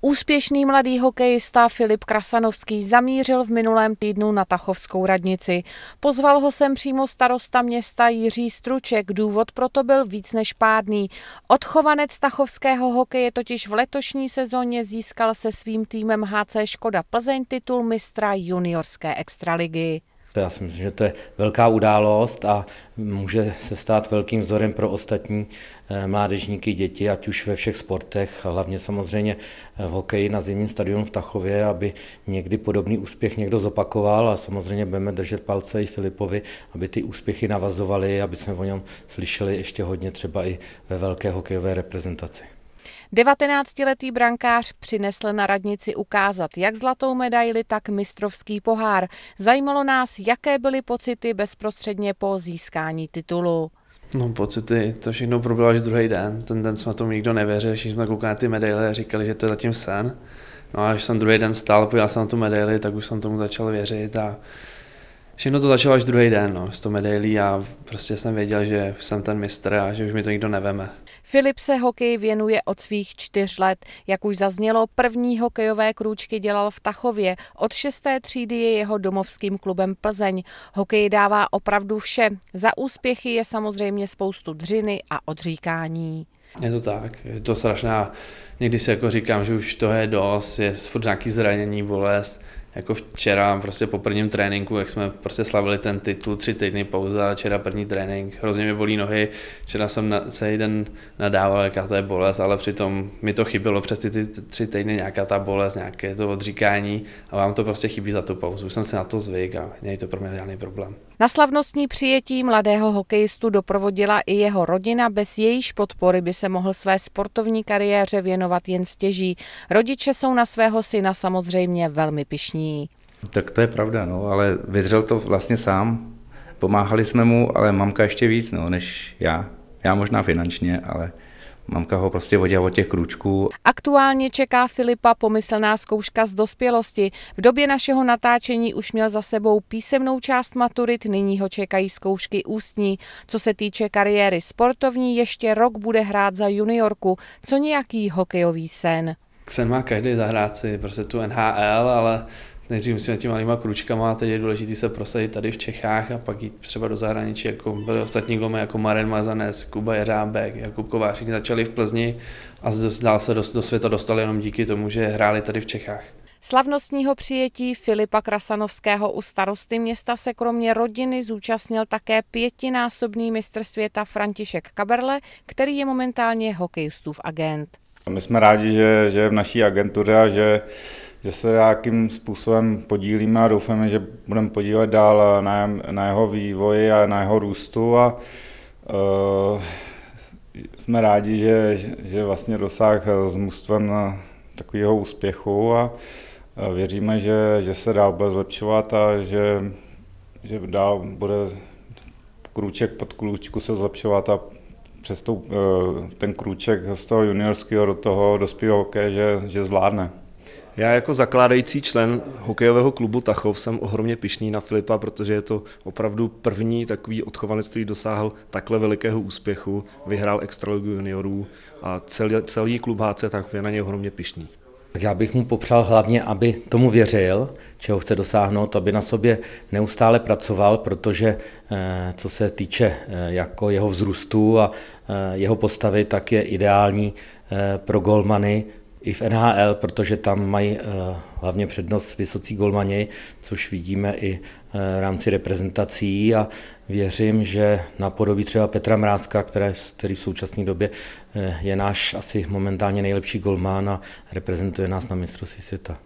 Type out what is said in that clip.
Úspěšný mladý hokejista Filip Krasanovský zamířil v minulém týdnu na Tachovskou radnici. Pozval ho sem přímo starosta města Jiří Struček, důvod proto byl víc než pádný. Odchovanec tachovského hokeje totiž v letošní sezóně získal se svým týmem HC Škoda Plzeň titul mistra juniorské extraligy. To já si myslím, že to je velká událost a může se stát velkým vzorem pro ostatní eh, mládežníky, děti, ať už ve všech sportech, hlavně samozřejmě eh, v hokeji na zimním stadionu v Tachově, aby někdy podobný úspěch někdo zopakoval a samozřejmě budeme držet palce i Filipovi, aby ty úspěchy navazovali, aby jsme o něm slyšeli ještě hodně třeba i ve velké hokejové reprezentaci. 19-letý brankář přinesl na radnici ukázat jak zlatou medaili, tak mistrovský pohár. Zajímalo nás, jaké byly pocity bezprostředně po získání titulu. No pocity, to všechno proběhlo až druhý den. Ten den jsme tomu nikdo nevěřil, že jsme koukali na ty medaile a říkali, že to je zatím sen. No a až jsem druhý den stál, pojel jsem na tu medaili, tak už jsem tomu začal věřit a Všechno to začalo až druhý den, no, s tou medailí a prostě jsem věděl, že jsem ten mistr a že už mi to nikdo neveme. Filip se hokej věnuje od svých čtyř let. Jak už zaznělo, první hokejové krůčky dělal v Tachově. Od šesté třídy je jeho domovským klubem Plzeň. Hokej dává opravdu vše. Za úspěchy je samozřejmě spoustu dřiny a odříkání. Je to tak, je to strašná, někdy si jako říkám, že už to je dost, je furt nějaký zranění, bolest, jako včera prostě po prvním tréninku, jak jsme prostě slavili ten titul, tři týdny pauza, včera první trénink, hrozně mi bolí nohy, včera jsem na, celý den nadával, jaká to je bolest, ale přitom mi to chybělo přes ty, ty tři týdny nějaká ta bolest, nějaké to odříkání a vám to prostě chybí za tu pauzu, už jsem se na to zvyk a není to pro mě žádný problém. Na slavnostní přijetí mladého hokejistu doprovodila i jeho rodina, bez jejíž podpory by se mohl své sportovní kariéře věnovat jen stěží. Rodiče jsou na svého syna samozřejmě velmi pišní. Tak to je pravda, no, ale vydřel to vlastně sám. Pomáhali jsme mu, ale mamka ještě víc, no, než já. Já možná finančně, ale Mamka ho prostě vodila od těch krůčků. Aktuálně čeká Filipa pomyslná zkouška z dospělosti. V době našeho natáčení už měl za sebou písemnou část maturit, nyní ho čekají zkoušky ústní. Co se týče kariéry sportovní, ještě rok bude hrát za juniorku, co nějaký hokejový sen. Sen má každý zahrát si prostě tu NHL, ale nejdřív musíme těma malýma kručkama, teď je důležité se prosadit tady v Čechách a pak jít třeba do zahraničí, jako byly ostatní gome, jako Maren Mazanec, Kuba Jeřábek, Jakub Kovářík, začali v Plzni a dál se do, do světa dostali jenom díky tomu, že hráli tady v Čechách. Slavnostního přijetí Filipa Krasanovského u starosty města se kromě rodiny zúčastnil také pětinásobný mistr světa František Kaberle, který je momentálně hokejistův agent. My jsme rádi, že, že je v naší agentuře a že že se nějakým způsobem podílíme a doufáme, že budeme podívat dál na, na jeho vývoji a na jeho růstu a uh, jsme rádi, že, že vlastně dosáh s mužstvem eh, takového úspěchu a eh, věříme, že, že se dál bude zlepšovat a že, že dál bude krůček pod krůčku se zlepšovat a přes tu, ten krůček z toho juniorského do toho dospělého hokeje, že, že zvládne. Já jako zakládající člen hokejového klubu Tachov jsem ohromně pišný na Filipa, protože je to opravdu první takový odchovanec, který dosáhl takhle velikého úspěchu, vyhrál Extraligu juniorů a celý, celý klub HC Tachov je na něj ohromně pišný. Já bych mu popřál hlavně, aby tomu věřil, čeho chce dosáhnout, aby na sobě neustále pracoval, protože eh, co se týče eh, jako jeho vzrůstu a eh, jeho postavy, tak je ideální pro golmany, i v NHL, protože tam mají eh, hlavně přednost vysocí golmani, což vidíme i eh, v rámci reprezentací a věřím, že napodobí třeba Petra Mrázka, které, který v současné době eh, je náš asi momentálně nejlepší golmán a reprezentuje nás na mistrovství světa.